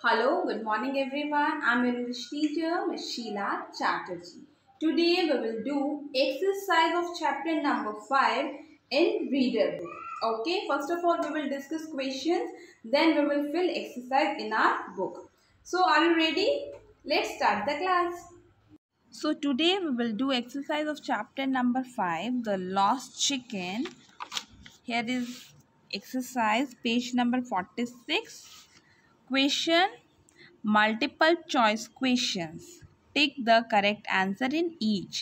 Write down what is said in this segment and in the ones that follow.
Hello, good morning everyone. I'm English teacher Ms. Sheila Chatterjee. Today we will do exercise of chapter number 5 in reader book. Okay, first of all we will discuss questions, then we will fill exercise in our book. So are you ready? Let's start the class. So today we will do exercise of chapter number 5, the lost chicken. Here is exercise page number 46 question multiple choice questions take the correct answer in each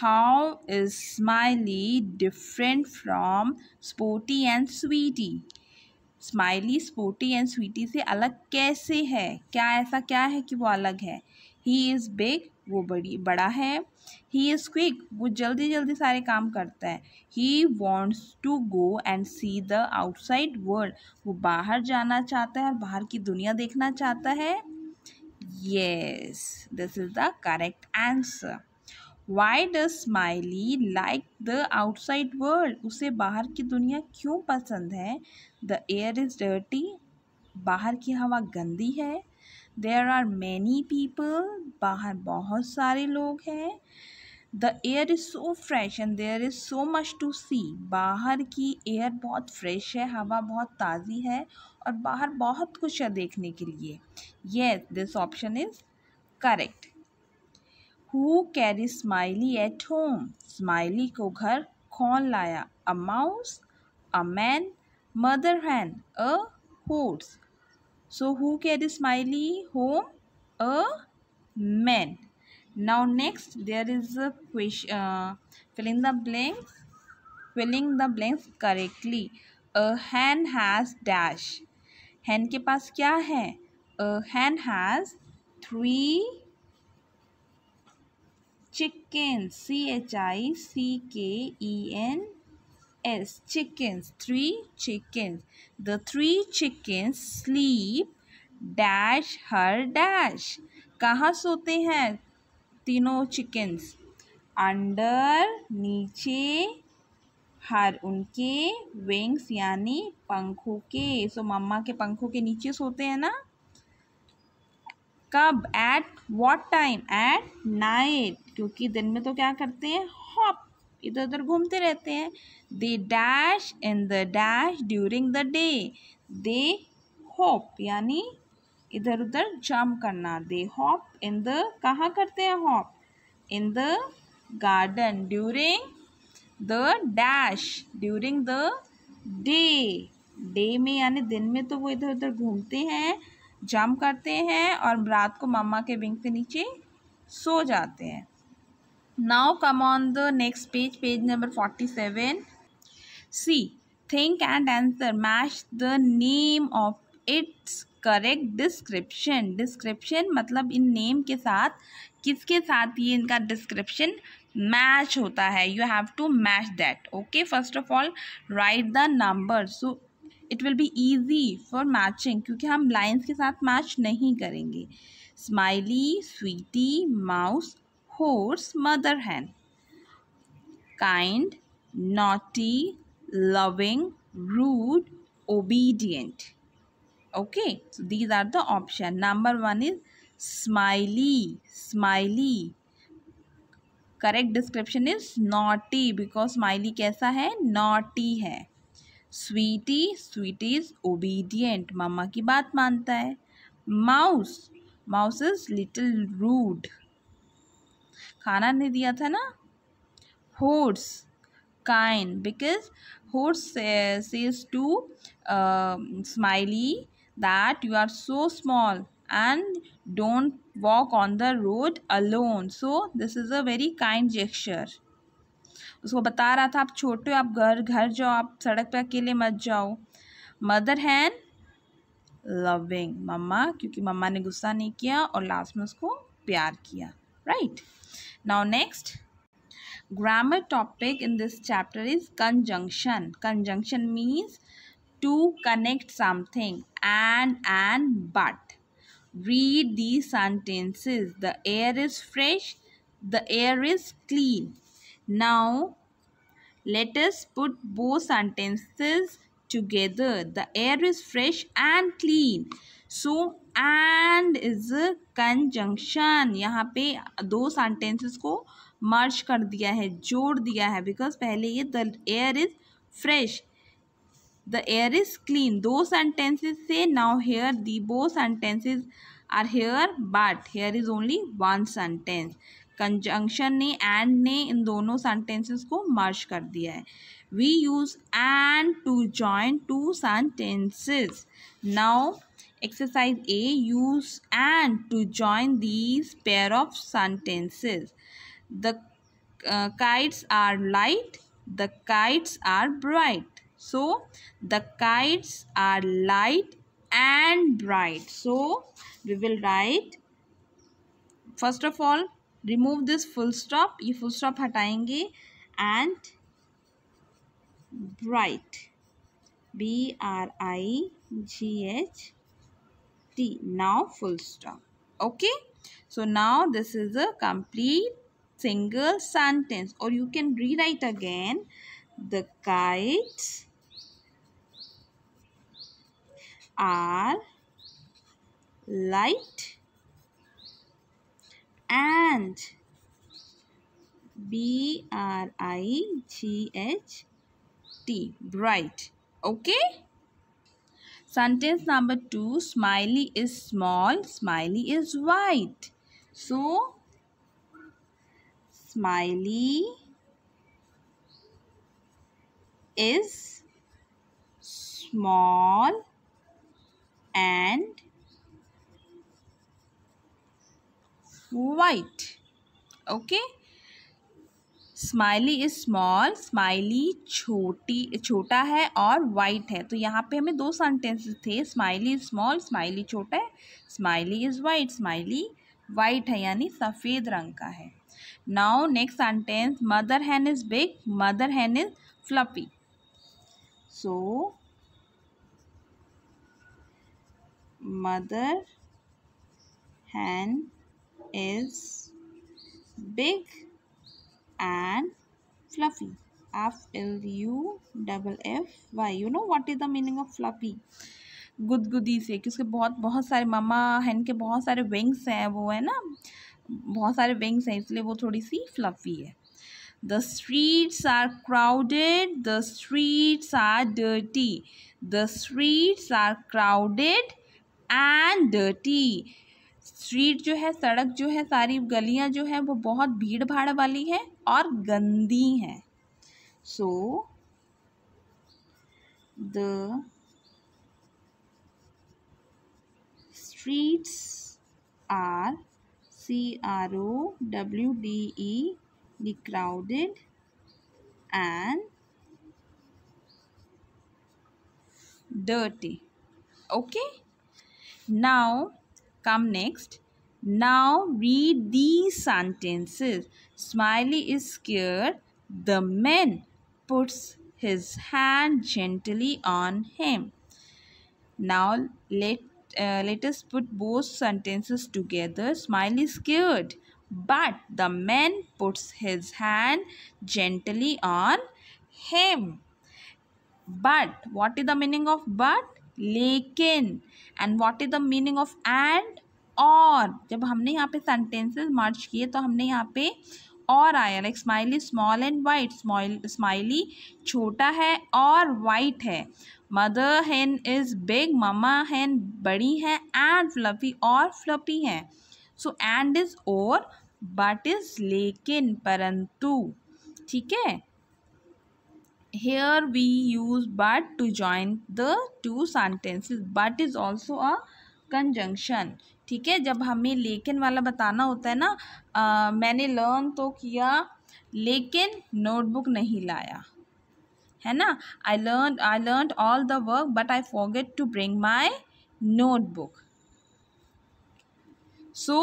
how is smiley different from sporty and sweety smiley sporty and sweety se alag kaise hai kya aisa kya hai ki wo alag hai he is big वो बड़ी बड़ा है he is quick वो जल्दी जल्दी सारे काम करता है he wants to go and see the outside world वो बाहर जाना चाहता है और बाहर की दुनिया देखना चाहता है yes this is the correct answer why does Smiley like the outside world उसे बाहर की दुनिया क्यों पसंद है द एयर इज़ डर्टी बाहर की हवा गंदी है देयर आर मैनी पीपल बाहर बहुत सारे लोग हैं the air is so fresh and there is so much to see बाहर की एयर बहुत फ्रेश है हवा बहुत ताज़ी है और बाहर बहुत कुछ है देखने के लिए yes this option is correct who carry Smiley at home Smiley को घर कौन लाया a mouse a man mother hen a horse So who carry smiley home? A man. Now next there is a question. Uh, filling the blanks. Filling the blanks correctly. A hen has dash. Hen के पास क्या है a hen has three chicken C H I C K E N S. Chickens. Three chickens. The three chickens sleep dash her dash. कहाँ सोते हैं तीनों chickens under नीचे हर उनके विंग्स यानी पंखों के सो so, मम्मा के पंखों के नीचे सोते हैं ना कब at what time at night क्योंकि दिन में तो क्या करते हैं इधर उधर घूमते रहते हैं they dash in the dash during the day they hop यानी इधर उधर जम्प करना दे हॉप इन द कहाँ करते हैं hop in the garden during the dash during the day day में यानी दिन में तो वो इधर उधर घूमते हैं जम्प करते हैं और रात को मामा के विंग के नीचे सो जाते हैं now come on the next page page number 47 C think and answer match the name of its correct description description मतलब इन नेम के साथ किसके साथ ये इनका डिस्क्रिप्शन मैच होता है you have to match that okay first of all write the number so it will be easy for matching क्योंकि हम लाइन्स के साथ मैच नहीं करेंगे Smiley Sweety mouse horse mother hen kind naughty loving rude obedient okay these are the option number one is Smiley Smiley correct description is naughty because Smiley कैसा है naughty है Sweety sweet is obedient मामा की बात मानता है mouse mouse is little rude खाना नहीं दिया था ना horse kind because horse says to Smiley that you are so small and don't walk on the road alone so this is a very kind gesture उसको बता रहा था आप छोटे हो आप घर घर जाओ आप सड़क पर अकेले मत जाओ मदर हैन लविंग मम्मा क्योंकि मम्मा ने गुस्सा नहीं किया और लास्ट में उसको प्यार किया right right? Now next grammar topic in this chapter is conjunction. Conjunction means to connect something and and but. Read these sentences. The air is fresh. The air is clean. Now let us put both sentences together. The air is fresh and clean. So and is conjunction यहाँ पे दो sentences को merge कर दिया है जोड़ दिया है बिकॉज पहले ये the air is fresh the air is clean दो सेंटेंसेस से now here the two sentences are here but here is only one sentence conjunction ने एंड ने इन दोनों सेंटेंसेस को मर्ज कर दिया है we use and to join two sentences now Exercise A. Use and to join these pair of sentences. The uh, kites are light. The kites are bright. So, the kites are light and bright. So, we will write. First of all, remove this full stop. You full stop हटाएंगे and bright. B R I G H now full stop. Okay. So now this is a complete single sentence or you can rewrite again the kites are light and B R I G H T bright okay Sentence number 2 Smiley is small, Smiley is white. So, Smiley is small and white. Okay. Smiley is small Smiley छोटी छोटा है और white है तो यहाँ पे हमें दो सेंटेंसेस थे स्माइली इज स्मॉल स्माइली छोटा है Smiley is white Smiley white है यानी सफ़ेद रंग का है now next sentence mother hen is big mother hen is fluffy so mother hen is big and fluffy F L U double F Y you know what is the meaning of fluffy गुदगुदी से कि उसके बहुत बहुत सारे मामा हैं के बहुत सारे विंग्स हैं वो है ना बहुत सारे विंग्स हैं इसलिए वो थोड़ी सी फ्लफ़ी है the streets are crowded the streets are dirty the streets are crowded and dirty street जो है सड़क जो है सारी गलियां जो हैं वो बहुत भीड़ भाड़ वाली हैं और गंदी हैं so the streets are C R O W D E D crowded and dirty okay now Come next. Now read these sentences. Smiley is scared. The man puts his hand gently on him. Now let, uh, let us put both sentences together. Smiley is scared. But the man puts his hand gently on him. But what is the meaning of but? लेकिन and what is the meaning of and और जब हमने यहाँ पे sentences मर्ज किए तो हमने यहाँ पे और आया like Smiley small and white Smiley छोटा है और वाइट है mother hen is big mama hen बड़ी है एंड फ्लफी और फ्लफी है सो एंड इज़ और बट इज़ लेकिन परंतु ठीक है here we use but to join the two sentences but is also a conjunction ठीक है जब हमें लेकिन वाला बताना होता है ना मैंने लर्न तो किया लेकिन नोटबुक नहीं लाया है ना I learn I learn all the work but I forget to bring my notebook so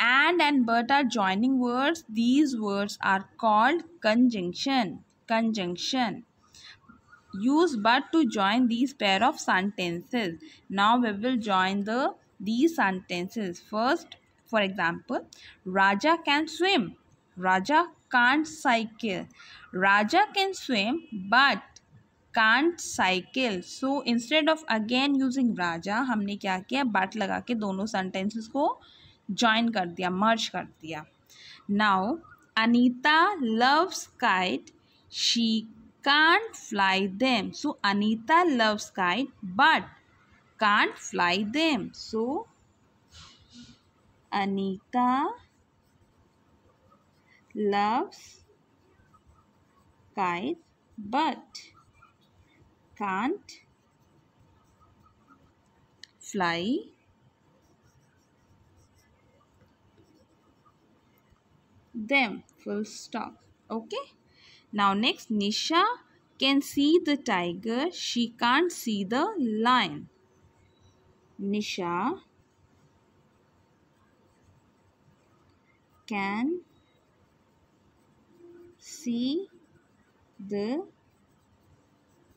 and and but are joining words these words are called conjunction conjunction use but to join these pair of sentences now we will join the these sentences first for example raja can swim raja can't cycle raja can swim but can't cycle so instead of again using raja humne kya kiya but laga ke dono sentences ko join kar diya merge kar diya now anita loves kite She can't fly them. So Anita loves kite but can't fly them. So Anita loves kite but can't fly them full stop okay now next Nisha can see the tiger. She can't see the lion. Nisha can see the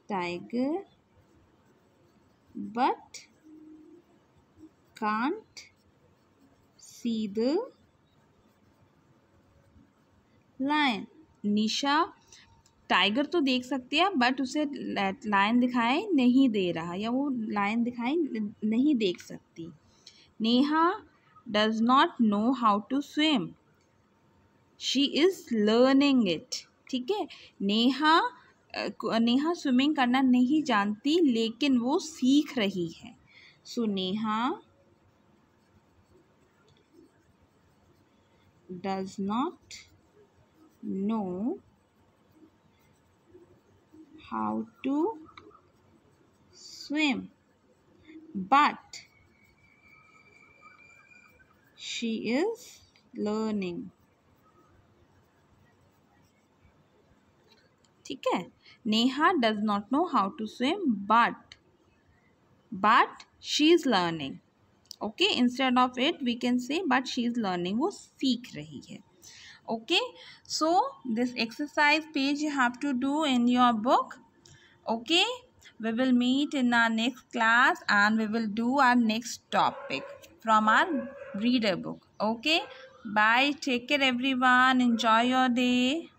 tiger but can't see the lion. Nisha tiger तो देख सकते हैं but उसे line दिखाई नहीं दे रहा या वो लाइन दिखाई नहीं देख सकती Neha does not know how to swim she is learning it ठीक है नेहा नेहा स्विमिंग करना नहीं जानती लेकिन वो सीख रही है so Neha does not how to swim but she is learning ठीक है Neha does not know how to swim but but she is learning okay instead of it we can say but she is learning वो सीख रही है okay so this exercise page you have to do in your book okay we will meet in our next class and we will do our next topic from our reader book okay bye take care everyone enjoy your day